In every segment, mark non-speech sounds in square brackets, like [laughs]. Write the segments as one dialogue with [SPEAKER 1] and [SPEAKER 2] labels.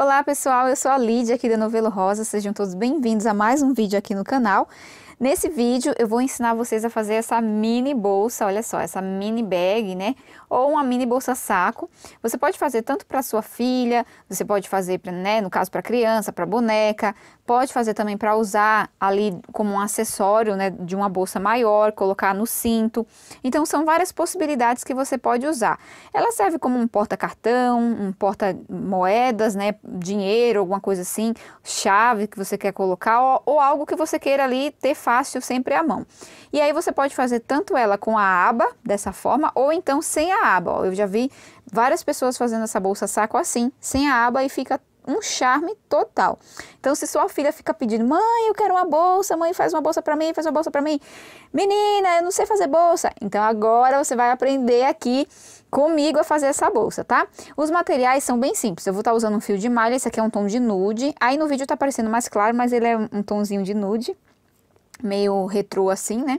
[SPEAKER 1] Olá pessoal, eu sou a Lídia aqui da Novelo Rosa, sejam todos bem-vindos a mais um vídeo aqui no canal. Nesse vídeo eu vou ensinar vocês a fazer essa mini bolsa, olha só, essa mini bag, né? Ou uma mini bolsa saco. Você pode fazer tanto para sua filha, você pode fazer, pra, né, no caso para criança, para boneca, pode fazer também para usar ali como um acessório, né, de uma bolsa maior, colocar no cinto. Então são várias possibilidades que você pode usar. Ela serve como um porta-cartão, um porta-moedas, né, dinheiro, alguma coisa assim, chave que você quer colocar ou, ou algo que você queira ali ter fácil sempre à mão. E aí você pode fazer tanto ela com a aba, dessa forma, ou então sem a aba. eu já vi várias pessoas fazendo essa bolsa saco assim, sem a aba e fica um charme total. Então, se sua filha fica pedindo, mãe, eu quero uma bolsa, mãe, faz uma bolsa para mim, faz uma bolsa para mim, menina, eu não sei fazer bolsa. Então, agora você vai aprender aqui comigo a fazer essa bolsa, tá? Os materiais são bem simples. Eu vou estar tá usando um fio de malha, esse aqui é um tom de nude. Aí no vídeo tá parecendo mais claro, mas ele é um tonzinho de nude meio retrô assim, né?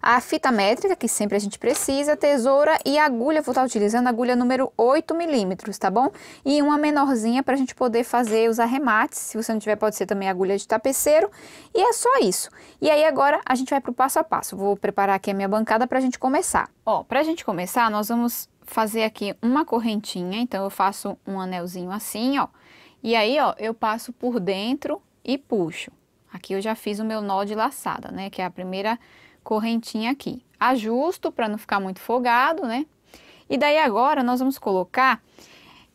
[SPEAKER 1] A fita métrica, que sempre a gente precisa, tesoura e agulha, vou estar utilizando agulha número 8 milímetros, tá bom? E uma menorzinha para a gente poder fazer os arremates, se você não tiver pode ser também agulha de tapeceiro, e é só isso. E aí agora a gente vai para o passo a passo, vou preparar aqui a minha bancada para a gente começar. Ó, para a gente começar, nós vamos fazer aqui uma correntinha, então eu faço um anelzinho assim, ó, e aí, ó, eu passo por dentro e puxo. Aqui eu já fiz o meu nó de laçada, né? Que é a primeira correntinha aqui. Ajusto para não ficar muito folgado, né? E daí agora nós vamos colocar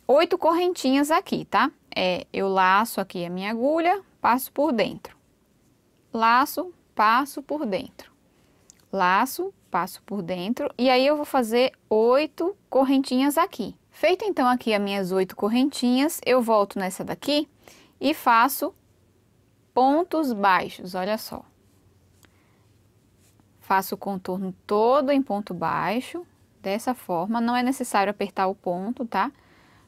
[SPEAKER 1] oito correntinhas aqui, tá? É, eu laço aqui a minha agulha, passo por dentro. Laço, passo por dentro. Laço, passo por dentro. E aí eu vou fazer oito correntinhas aqui. Feito então aqui as minhas oito correntinhas, eu volto nessa daqui e faço pontos baixos, olha só. Faço o contorno todo em ponto baixo, dessa forma, não é necessário apertar o ponto, tá?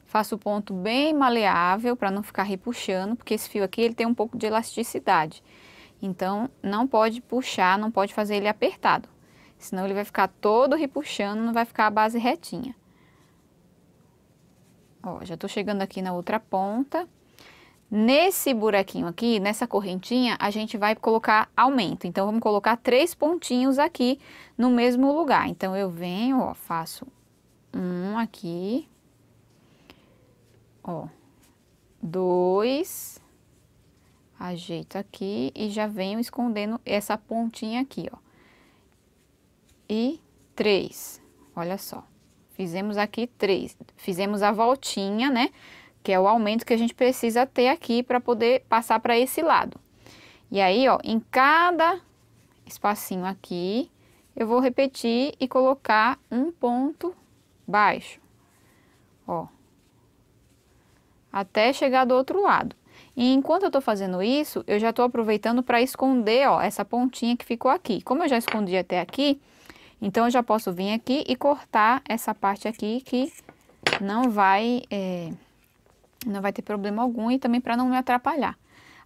[SPEAKER 1] Faço o ponto bem maleável para não ficar repuxando, porque esse fio aqui ele tem um pouco de elasticidade. Então, não pode puxar, não pode fazer ele apertado, senão ele vai ficar todo repuxando, não vai ficar a base retinha. Ó, já tô chegando aqui na outra ponta. Nesse buraquinho aqui, nessa correntinha, a gente vai colocar aumento. Então, vamos colocar três pontinhos aqui no mesmo lugar. Então, eu venho, ó, faço um aqui, ó, dois, ajeito aqui e já venho escondendo essa pontinha aqui, ó. E três, olha só, fizemos aqui três, fizemos a voltinha, né? que é o aumento que a gente precisa ter aqui para poder passar para esse lado. E aí, ó, em cada espacinho aqui, eu vou repetir e colocar um ponto baixo, ó, até chegar do outro lado. E enquanto eu tô fazendo isso, eu já tô aproveitando para esconder, ó, essa pontinha que ficou aqui. Como eu já escondi até aqui, então eu já posso vir aqui e cortar essa parte aqui que não vai... É não vai ter problema algum e também para não me atrapalhar.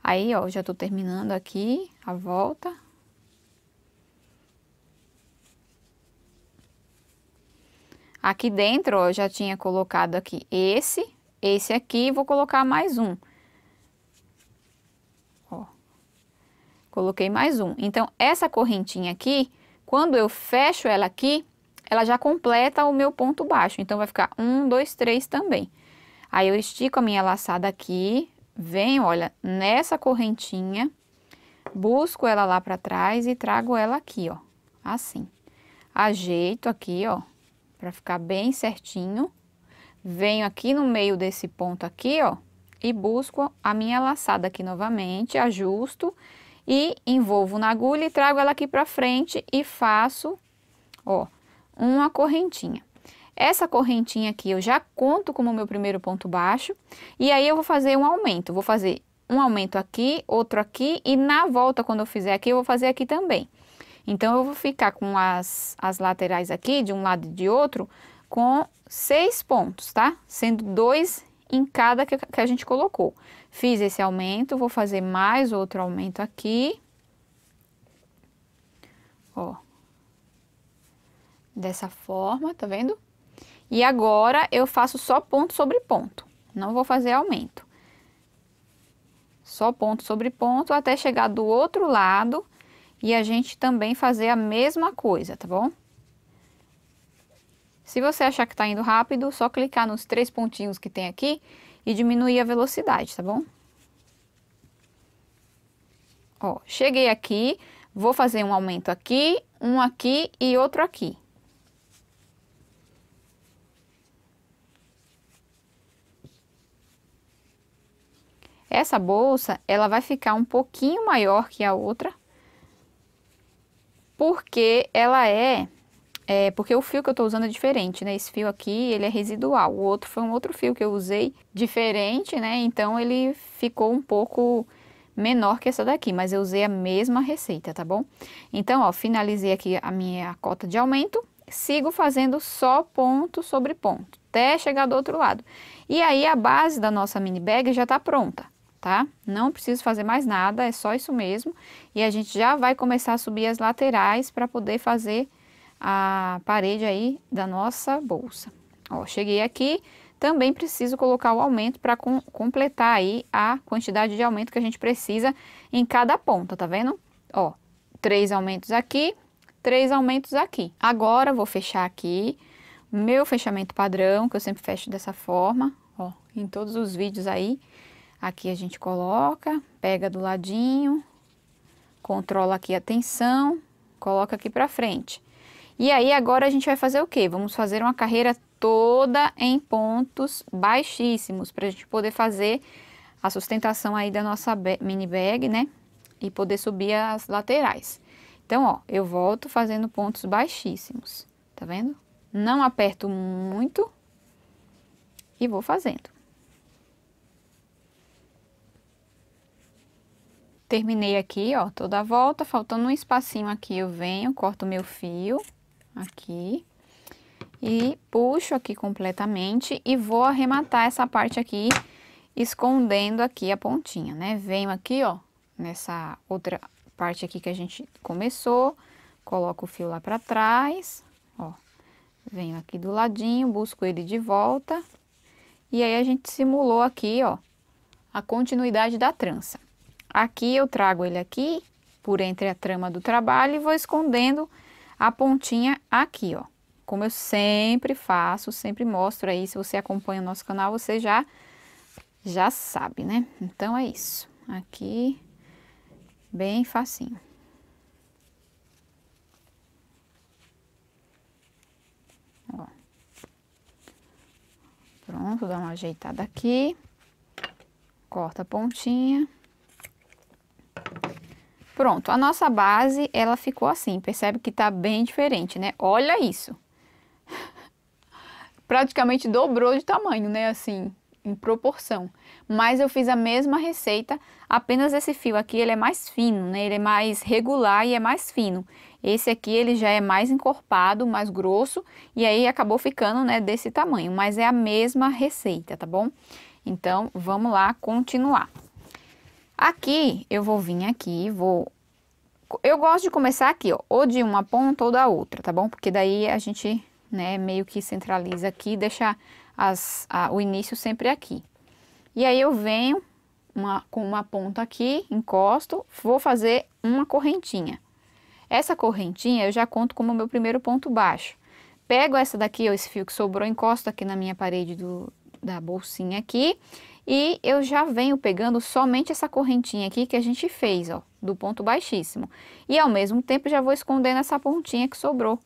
[SPEAKER 1] Aí, ó, já tô terminando aqui a volta. Aqui dentro, ó, já tinha colocado aqui esse, esse aqui, vou colocar mais um. Ó, coloquei mais um. Então, essa correntinha aqui, quando eu fecho ela aqui, ela já completa o meu ponto baixo. Então, vai ficar um, dois, três também. Aí eu estico a minha laçada aqui, venho, olha, nessa correntinha, busco ela lá para trás e trago ela aqui, ó, assim. Ajeito aqui, ó, para ficar bem certinho. Venho aqui no meio desse ponto aqui, ó, e busco a minha laçada aqui novamente, ajusto e envolvo na agulha e trago ela aqui para frente e faço, ó, uma correntinha essa correntinha aqui eu já conto como meu primeiro ponto baixo, e aí eu vou fazer um aumento, vou fazer um aumento aqui, outro aqui, e na volta, quando eu fizer aqui, eu vou fazer aqui também. Então, eu vou ficar com as, as laterais aqui, de um lado e de outro, com seis pontos, tá? Sendo dois em cada que, que a gente colocou. Fiz esse aumento, vou fazer mais outro aumento aqui. Ó. Dessa forma, tá vendo? E agora, eu faço só ponto sobre ponto, não vou fazer aumento. Só ponto sobre ponto até chegar do outro lado e a gente também fazer a mesma coisa, tá bom? Se você achar que tá indo rápido, só clicar nos três pontinhos que tem aqui e diminuir a velocidade, tá bom? Ó, cheguei aqui, vou fazer um aumento aqui, um aqui e outro aqui. Essa bolsa, ela vai ficar um pouquinho maior que a outra, porque ela é, é porque o fio que eu estou usando é diferente, né? Esse fio aqui, ele é residual, o outro foi um outro fio que eu usei diferente, né? Então, ele ficou um pouco menor que essa daqui, mas eu usei a mesma receita, tá bom? Então, ó, finalizei aqui a minha cota de aumento, sigo fazendo só ponto sobre ponto, até chegar do outro lado. E aí, a base da nossa mini bag já tá pronta tá? Não preciso fazer mais nada, é só isso mesmo. E a gente já vai começar a subir as laterais para poder fazer a parede aí da nossa bolsa. Ó, cheguei aqui, também preciso colocar o aumento para com, completar aí a quantidade de aumento que a gente precisa em cada ponta, tá vendo? Ó, três aumentos aqui, três aumentos aqui. Agora, vou fechar aqui meu fechamento padrão, que eu sempre fecho dessa forma, ó, em todos os vídeos aí. Aqui a gente coloca, pega do ladinho, controla aqui a tensão, coloca aqui pra frente. E aí, agora a gente vai fazer o quê? Vamos fazer uma carreira toda em pontos baixíssimos, pra gente poder fazer a sustentação aí da nossa mini bag, né? E poder subir as laterais. Então, ó, eu volto fazendo pontos baixíssimos, tá vendo? Não aperto muito e vou fazendo. Terminei aqui, ó, toda a volta, faltando um espacinho aqui, eu venho, corto meu fio aqui e puxo aqui completamente e vou arrematar essa parte aqui, escondendo aqui a pontinha, né? Venho aqui, ó, nessa outra parte aqui que a gente começou, coloco o fio lá pra trás, ó, venho aqui do ladinho, busco ele de volta, e aí a gente simulou aqui, ó, a continuidade da trança. Aqui eu trago ele aqui por entre a trama do trabalho e vou escondendo a pontinha aqui, ó. Como eu sempre faço, sempre mostro aí, se você acompanha o nosso canal, você já, já sabe, né? Então, é isso. Aqui, bem facinho. Ó. Pronto, dá uma ajeitada aqui. Corta a pontinha. Pronto, a nossa base, ela ficou assim, percebe que tá bem diferente, né? Olha isso! [laughs] Praticamente dobrou de tamanho, né? Assim, em proporção. Mas eu fiz a mesma receita, apenas esse fio aqui, ele é mais fino, né? Ele é mais regular e é mais fino. Esse aqui, ele já é mais encorpado, mais grosso, e aí acabou ficando, né, desse tamanho. Mas é a mesma receita, tá bom? Então, vamos lá continuar. Aqui, eu vou vir aqui, vou eu gosto de começar aqui, ó, ou de uma ponta ou da outra, tá bom? Porque daí a gente, né, meio que centraliza aqui deixa as, a, o início sempre aqui. E aí, eu venho uma, com uma ponta aqui, encosto, vou fazer uma correntinha. Essa correntinha eu já conto como meu primeiro ponto baixo. Pego essa daqui, ó, esse fio que sobrou, encosto aqui na minha parede do, da bolsinha aqui e eu já venho pegando somente essa correntinha aqui que a gente fez, ó, do ponto baixíssimo. E ao mesmo tempo já vou escondendo essa pontinha que sobrou.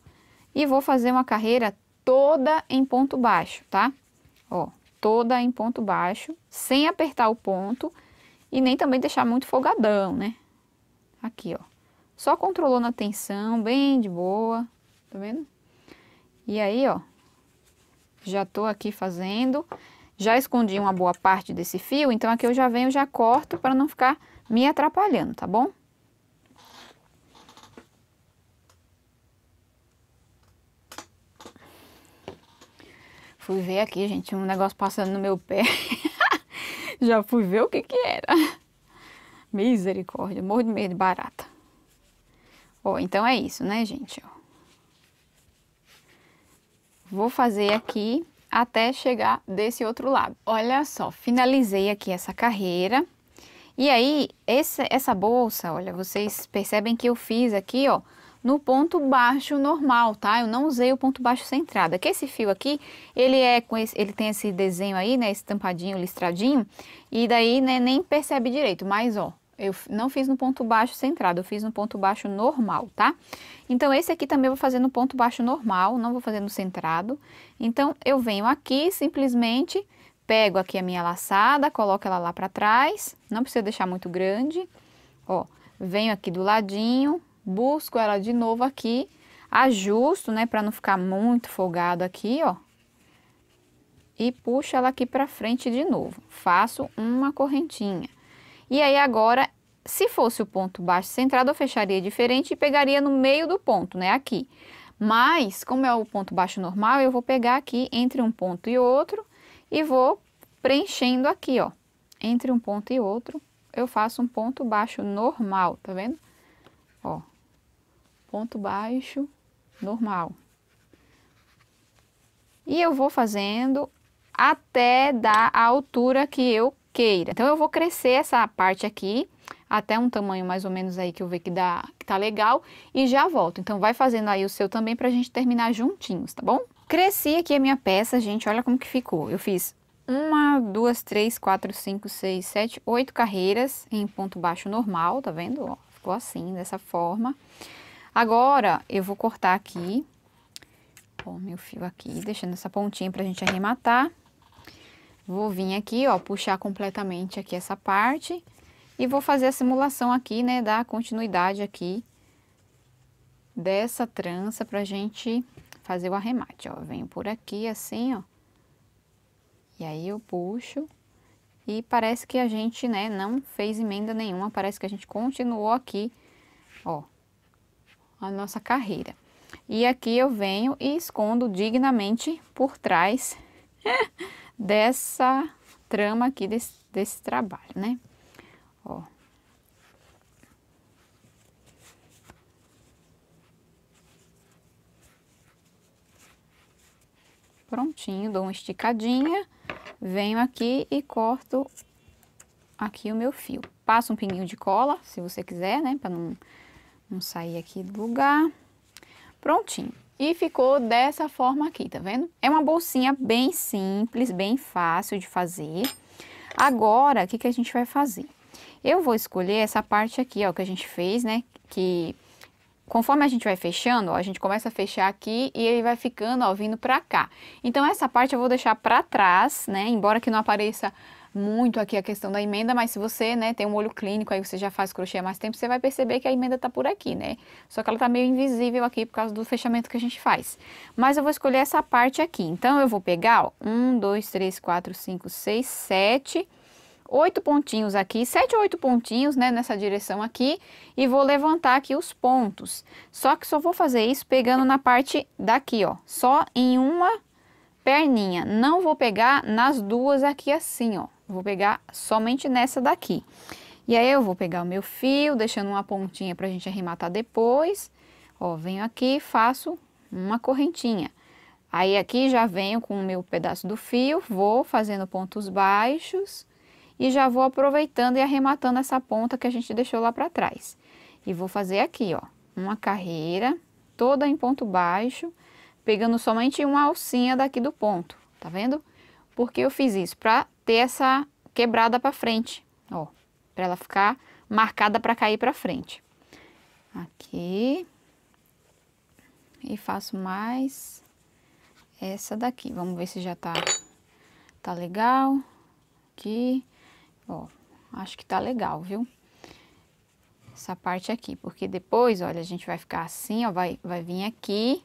[SPEAKER 1] E vou fazer uma carreira toda em ponto baixo, tá? Ó, toda em ponto baixo, sem apertar o ponto e nem também deixar muito folgadão, né? Aqui, ó. Só controlando a tensão, bem de boa, tá vendo? E aí, ó, já tô aqui fazendo já escondi uma boa parte desse fio, então aqui eu já venho, já corto para não ficar me atrapalhando, tá bom? Fui ver aqui, gente, um negócio passando no meu pé. [laughs] já fui ver o que que era. Misericórdia, morro de medo de barata. Ó, então é isso, né, gente? Ó. Vou fazer aqui até chegar desse outro lado. Olha só, finalizei aqui essa carreira. E aí, essa, essa bolsa, olha, vocês percebem que eu fiz aqui, ó, no ponto baixo normal, tá? Eu não usei o ponto baixo centrado. Que esse fio aqui, ele é com esse, ele tem esse desenho aí, né, estampadinho, listradinho, e daí, né, nem percebe direito, mas ó, eu não fiz no ponto baixo centrado, eu fiz no ponto baixo normal, tá? Então, esse aqui também eu vou fazer no ponto baixo normal, não vou fazer no centrado. Então, eu venho aqui, simplesmente pego aqui a minha laçada, coloco ela lá pra trás, não precisa deixar muito grande. Ó, venho aqui do ladinho, busco ela de novo aqui, ajusto, né, pra não ficar muito folgado aqui, ó. E puxo ela aqui pra frente de novo, faço uma correntinha. E aí agora, se fosse o ponto baixo centrado, eu fecharia diferente e pegaria no meio do ponto, né, aqui. Mas, como é o ponto baixo normal, eu vou pegar aqui entre um ponto e outro e vou preenchendo aqui, ó. Entre um ponto e outro, eu faço um ponto baixo normal, tá vendo? Ó, ponto baixo normal. E eu vou fazendo até dar a altura que eu queira. Então, eu vou crescer essa parte aqui até um tamanho mais ou menos aí que eu ver que, dá, que tá legal e já volto. Então, vai fazendo aí o seu também pra gente terminar juntinhos, tá bom? Cresci aqui a minha peça, gente, olha como que ficou. Eu fiz uma, duas, três, quatro, cinco, seis, sete, oito carreiras em ponto baixo normal, tá vendo? Ó, ficou assim, dessa forma. Agora, eu vou cortar aqui, ó, meu fio aqui, deixando essa pontinha pra gente arrematar. Vou vir aqui, ó, puxar completamente aqui essa parte e vou fazer a simulação aqui, né, da continuidade aqui dessa trança pra gente fazer o arremate, ó. venho por aqui assim, ó. E aí eu puxo e parece que a gente, né, não fez emenda nenhuma, parece que a gente continuou aqui, ó, a nossa carreira. E aqui eu venho e escondo dignamente por trás [laughs] dessa trama aqui, desse, desse trabalho, né? Ó. Prontinho, dou uma esticadinha, venho aqui e corto aqui o meu fio. Passo um pinguinho de cola, se você quiser, né, para não, não sair aqui do lugar. Prontinho. E ficou dessa forma aqui, tá vendo? É uma bolsinha bem simples, bem fácil de fazer. Agora, o que, que a gente vai fazer? Eu vou escolher essa parte aqui, ó, que a gente fez, né? Que conforme a gente vai fechando, ó, a gente começa a fechar aqui e ele vai ficando, ó, vindo pra cá. Então, essa parte eu vou deixar pra trás, né? Embora que não apareça muito aqui a questão da emenda, mas se você né, tem um olho clínico, aí você já faz crochê há mais tempo, você vai perceber que a emenda está por aqui, né? Só que ela está meio invisível aqui por causa do fechamento que a gente faz. Mas eu vou escolher essa parte aqui. Então, eu vou pegar, ó, um, dois, três, quatro, cinco, seis, sete oito pontinhos aqui, sete ou oito pontinhos, né, nessa direção aqui, e vou levantar aqui os pontos. Só que só vou fazer isso pegando na parte daqui, ó, só em uma perninha. Não vou pegar nas duas aqui assim, ó. Vou pegar somente nessa daqui. E aí, eu vou pegar o meu fio, deixando uma pontinha pra gente arrematar depois. Ó, venho aqui faço uma correntinha. Aí, aqui já venho com o meu pedaço do fio, vou fazendo pontos baixos e já vou aproveitando e arrematando essa ponta que a gente deixou lá pra trás. E vou fazer aqui, ó, uma carreira toda em ponto baixo, pegando somente uma alcinha daqui do ponto, tá vendo? Porque eu fiz isso? Pra ter essa quebrada para frente, ó, para ela ficar marcada para cair para frente. Aqui. E faço mais essa daqui. Vamos ver se já tá tá legal. Aqui, ó, acho que tá legal, viu? Essa parte aqui, porque depois, olha, a gente vai ficar assim, ó, vai vai vir aqui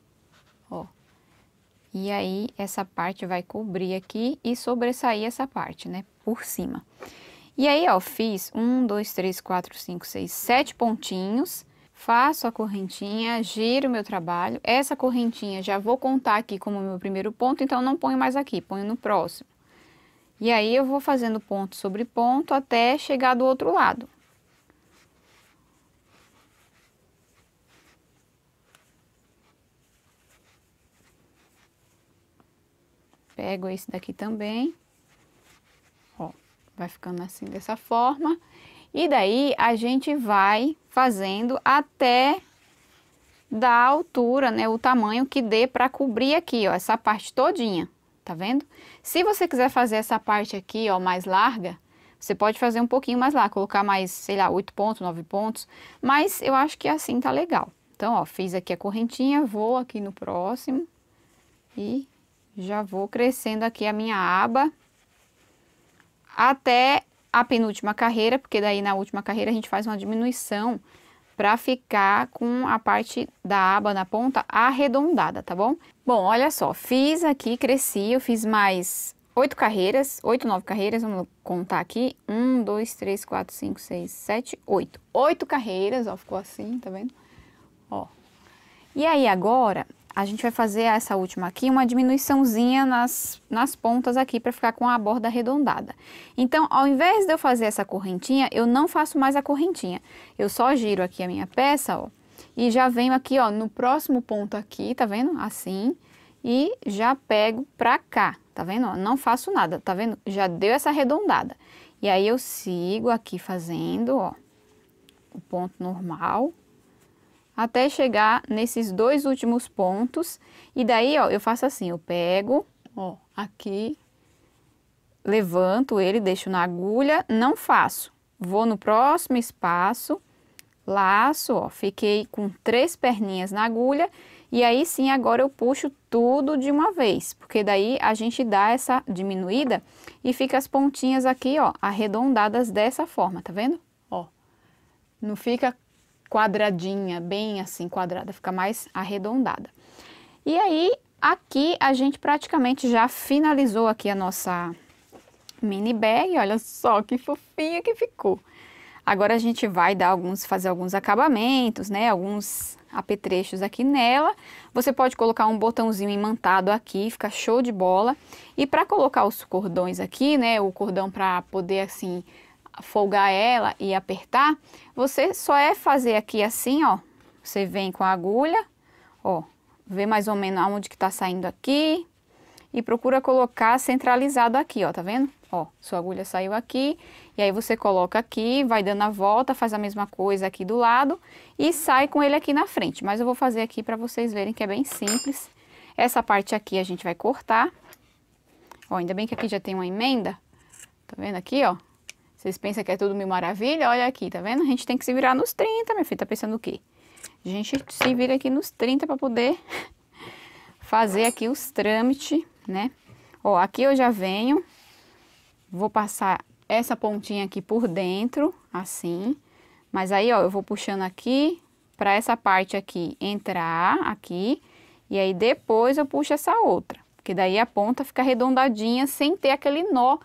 [SPEAKER 1] e aí, essa parte vai cobrir aqui e sobressair essa parte, né? Por cima. E aí, ó, fiz um, dois, três, quatro, cinco, seis, sete pontinhos. Faço a correntinha, giro meu trabalho. Essa correntinha já vou contar aqui como meu primeiro ponto, então não ponho mais aqui, ponho no próximo. E aí, eu vou fazendo ponto sobre ponto até chegar do outro lado. Pego esse daqui também. Ó, vai ficando assim dessa forma. E daí, a gente vai fazendo até da altura, né, o tamanho que dê para cobrir aqui, ó, essa parte todinha, tá vendo? Se você quiser fazer essa parte aqui, ó, mais larga, você pode fazer um pouquinho mais lá, colocar mais, sei lá, 8 pontos, 9 pontos, mas eu acho que assim tá legal. Então, ó, fiz aqui a correntinha, vou aqui no próximo e já vou crescendo aqui a minha aba até a penúltima carreira, porque daí na última carreira a gente faz uma diminuição para ficar com a parte da aba na ponta arredondada, tá bom? Bom, olha só, fiz aqui, cresci, eu fiz mais oito carreiras, oito, nove carreiras, vamos contar aqui. Um, dois, três, quatro, cinco, seis, sete, oito. Oito carreiras, ó, ficou assim, tá vendo? Ó. E aí, agora, a gente vai fazer essa última aqui, uma diminuiçãozinha nas, nas pontas aqui para ficar com a borda arredondada. Então, ao invés de eu fazer essa correntinha, eu não faço mais a correntinha. Eu só giro aqui a minha peça, ó, e já venho aqui, ó, no próximo ponto aqui, tá vendo? Assim, e já pego pra cá, tá vendo? não faço nada, tá vendo? Já deu essa arredondada. E aí, eu sigo aqui fazendo, ó, o ponto normal, até chegar nesses dois últimos pontos. E daí, ó, eu faço assim, eu pego, ó, aqui, levanto ele, deixo na agulha, não faço. Vou no próximo espaço, laço, ó, fiquei com três perninhas na agulha. E aí, sim, agora eu puxo tudo de uma vez, porque daí a gente dá essa diminuída e fica as pontinhas aqui, ó, arredondadas dessa forma, tá vendo? Ó, não fica quadradinha, bem assim quadrada, fica mais arredondada. E aí, aqui a gente praticamente já finalizou aqui a nossa mini bag, olha só que fofinha que ficou. Agora a gente vai dar alguns, fazer alguns acabamentos, né, alguns apetrechos aqui nela. Você pode colocar um botãozinho imantado aqui, fica show de bola. E para colocar os cordões aqui, né, o cordão para poder assim folgar ela e apertar, você só é fazer aqui assim, ó. Você vem com a agulha, ó, vê mais ou menos aonde que tá saindo aqui e procura colocar centralizado aqui, ó, tá vendo? Ó, sua agulha saiu aqui, e aí você coloca aqui, vai dando a volta, faz a mesma coisa aqui do lado e sai com ele aqui na frente. Mas eu vou fazer aqui para vocês verem que é bem simples. Essa parte aqui a gente vai cortar. Ó, ainda bem que aqui já tem uma emenda, tá vendo aqui, ó? Vocês pensam que é tudo mil maravilha? Olha aqui, tá vendo? A gente tem que se virar nos 30, minha filha. Tá pensando o quê? A gente se vira aqui nos 30 para poder fazer aqui os trâmites, né? Ó, aqui eu já venho, vou passar essa pontinha aqui por dentro, assim. Mas aí, ó, eu vou puxando aqui para essa parte aqui entrar aqui. E aí, depois eu puxo essa outra. Porque daí a ponta fica arredondadinha sem ter aquele nó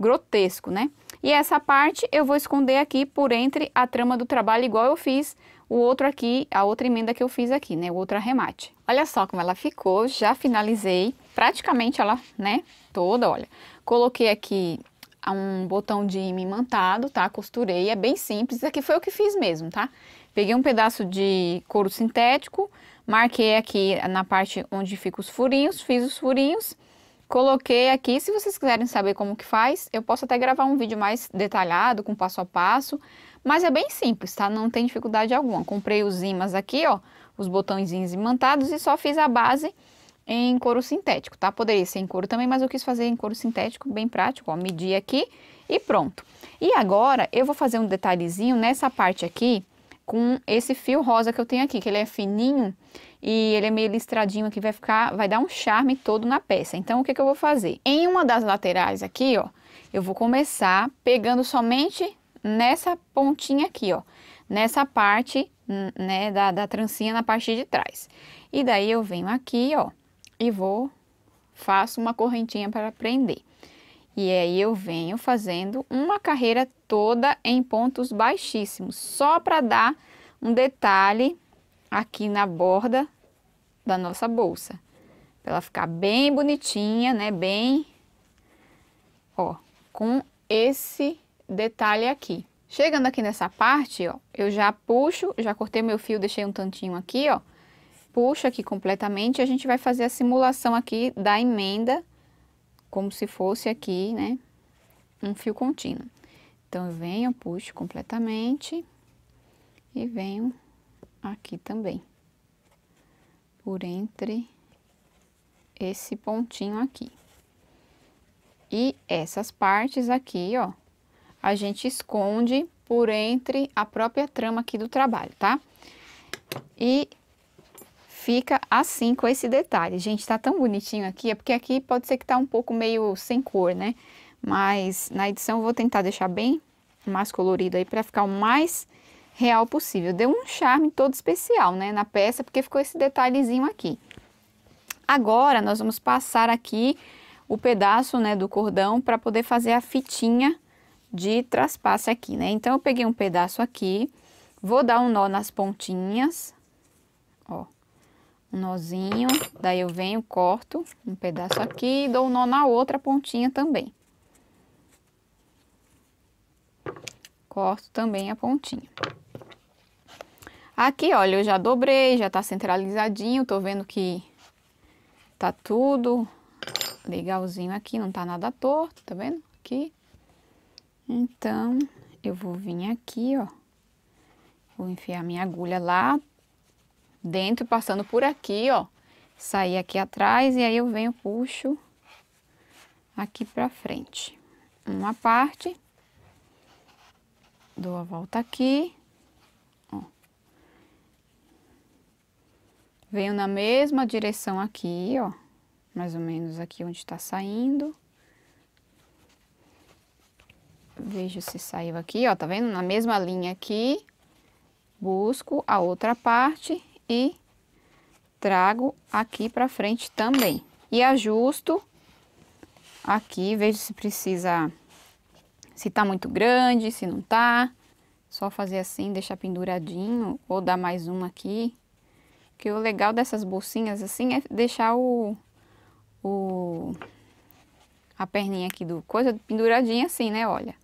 [SPEAKER 1] grotesco, né? E essa parte eu vou esconder aqui por entre a trama do trabalho, igual eu fiz o outro aqui, a outra emenda que eu fiz aqui, né? O outro arremate. Olha só como ela ficou, já finalizei praticamente ela, né, toda, olha. Coloquei aqui um botão de imantado, tá? Costurei, é bem simples, aqui foi o que fiz mesmo, tá? Peguei um pedaço de couro sintético, marquei aqui na parte onde ficam os furinhos, fiz os furinhos Coloquei aqui, se vocês quiserem saber como que faz, eu posso até gravar um vídeo mais detalhado, com passo a passo, mas é bem simples, tá? Não tem dificuldade alguma. Comprei os imãs aqui, ó, os botõezinhos imantados e só fiz a base em couro sintético, tá? Poderia ser em couro também, mas eu quis fazer em couro sintético, bem prático, ó, medir aqui e pronto. E agora, eu vou fazer um detalhezinho nessa parte aqui com esse fio rosa que eu tenho aqui, que ele é fininho, e ele é meio listradinho aqui, vai ficar, vai dar um charme todo na peça. Então, o que, que eu vou fazer? Em uma das laterais aqui, ó, eu vou começar pegando somente nessa pontinha aqui, ó, nessa parte, né, da, da trancinha na parte de trás. E daí eu venho aqui, ó, e vou, faço uma correntinha para prender. E aí eu venho fazendo uma carreira toda em pontos baixíssimos, só para dar um detalhe aqui na borda da nossa bolsa. Pra ela ficar bem bonitinha, né? Bem, ó, com esse detalhe aqui. Chegando aqui nessa parte, ó, eu já puxo, já cortei meu fio, deixei um tantinho aqui, ó. Puxo aqui completamente e a gente vai fazer a simulação aqui da emenda, como se fosse aqui, né, um fio contínuo. Então, eu venho, puxo completamente e venho aqui também. Por entre esse pontinho aqui. E essas partes aqui, ó, a gente esconde por entre a própria trama aqui do trabalho, tá? E fica assim com esse detalhe. Gente, tá tão bonitinho aqui, é porque aqui pode ser que tá um pouco meio sem cor, né? Mas na edição eu vou tentar deixar bem mais colorido aí para ficar o mais real possível. Deu um charme todo especial, né, na peça, porque ficou esse detalhezinho aqui. Agora, nós vamos passar aqui o pedaço, né, do cordão para poder fazer a fitinha de traspasse aqui, né. Então, eu peguei um pedaço aqui, vou dar um nó nas pontinhas, ó, um nozinho, daí eu venho, corto um pedaço aqui e dou um nó na outra pontinha também. Corto também a pontinha. Aqui, olha, eu já dobrei, já tá centralizadinho, tô vendo que tá tudo legalzinho aqui, não tá nada torto, tá vendo? Aqui. Então, eu vou vir aqui, ó. Vou enfiar minha agulha lá dentro, passando por aqui, ó. Sair aqui atrás e aí eu venho, puxo aqui pra frente. Uma parte. Dou a volta aqui. Venho na mesma direção aqui, ó, mais ou menos aqui onde está saindo. Vejo se saiu aqui, ó, tá vendo? Na mesma linha aqui, busco a outra parte e trago aqui para frente também. E ajusto aqui, vejo se precisa, se tá muito grande, se não tá. Só fazer assim, deixar penduradinho, ou dar mais um aqui. Porque o legal dessas bolsinhas assim é deixar o, o a perninha aqui do coisa penduradinha assim, né? Olha.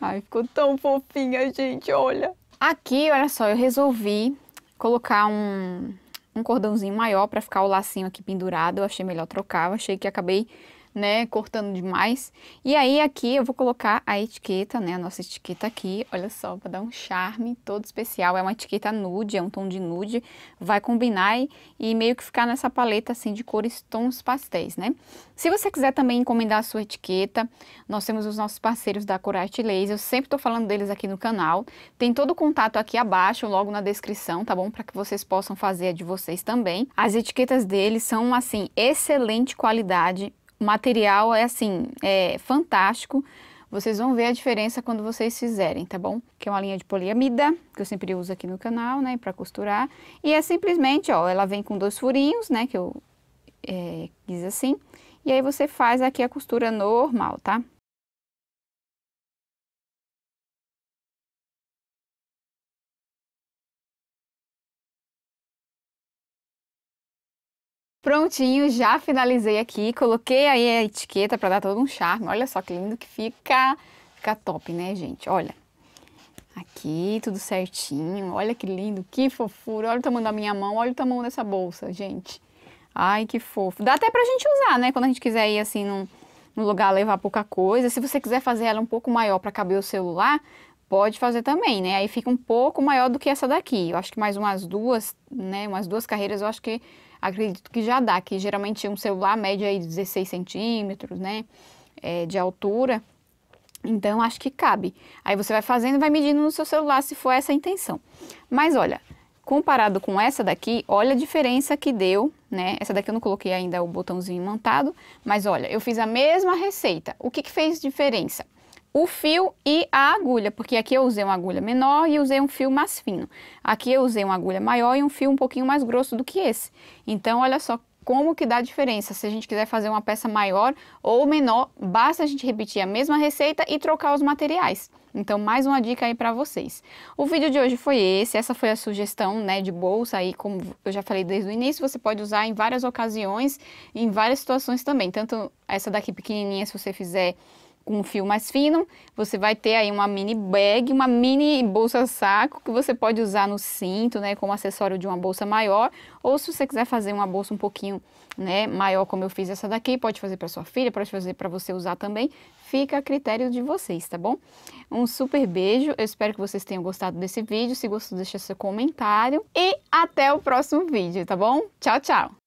[SPEAKER 1] Ai, ficou tão fofinha, gente, olha. Aqui, olha só, eu resolvi colocar um, um cordãozinho maior para ficar o lacinho aqui pendurado. Eu achei melhor trocar, eu achei que acabei né, cortando demais. E aí aqui eu vou colocar a etiqueta, né, a nossa etiqueta aqui, olha só, para dar um charme todo especial. É uma etiqueta nude, é um tom de nude, vai combinar e, e meio que ficar nessa paleta assim de cores tons pastéis, né? Se você quiser também encomendar a sua etiqueta, nós temos os nossos parceiros da Corate Laser, eu sempre estou falando deles aqui no canal. Tem todo o contato aqui abaixo, logo na descrição, tá bom? Para que vocês possam fazer a de vocês também. As etiquetas deles são assim, excelente qualidade, o material é assim, é fantástico. Vocês vão ver a diferença quando vocês fizerem, tá bom? Que é uma linha de poliamida, que eu sempre uso aqui no canal, né, para costurar. E é simplesmente, ó, ela vem com dois furinhos, né, que eu é, assim. E aí você faz aqui a costura normal, tá? Prontinho, já finalizei aqui, coloquei aí a etiqueta para dar todo um charme. Olha só que lindo que fica, fica top, né, gente? Olha, aqui tudo certinho, olha que lindo, que fofura, olha o tamanho da minha mão, olha o tamanho dessa bolsa, gente. Ai, que fofo. Dá até pra gente usar, né, quando a gente quiser ir assim num, num lugar levar pouca coisa. Se você quiser fazer ela um pouco maior para caber o celular, pode fazer também, né? Aí fica um pouco maior do que essa daqui. Eu acho que mais umas duas, né? Umas duas carreiras, eu acho que acredito que já dá, que geralmente um celular média aí 16 centímetros, né, é, de altura. Então, acho que cabe. Aí você vai fazendo e vai medindo no seu celular se for essa a intenção. Mas olha, comparado com essa daqui, olha a diferença que deu, né? Essa daqui eu não coloquei ainda o botãozinho montado. mas olha, eu fiz a mesma receita. O que, que fez diferença? o fio e a agulha, porque aqui eu usei uma agulha menor e usei um fio mais fino. Aqui eu usei uma agulha maior e um fio um pouquinho mais grosso do que esse. Então, olha só como que dá a diferença. Se a gente quiser fazer uma peça maior ou menor, basta a gente repetir a mesma receita e trocar os materiais. Então, mais uma dica aí para vocês. O vídeo de hoje foi esse, essa foi a sugestão, né, de bolsa aí, como eu já falei desde o início, você pode usar em várias ocasiões, em várias situações também. Tanto essa daqui pequenininha, se você fizer com um fio mais fino, você vai ter aí uma mini bag, uma mini bolsa saco que você pode usar no cinto, né, como acessório de uma bolsa maior, ou se você quiser fazer uma bolsa um pouquinho, né, maior como eu fiz essa daqui, pode fazer para sua filha, pode fazer para você usar também, fica a critério de vocês, tá bom? Um super beijo, eu espero que vocês tenham gostado desse vídeo, se gostou deixa seu comentário e até o próximo vídeo, tá bom? Tchau, tchau!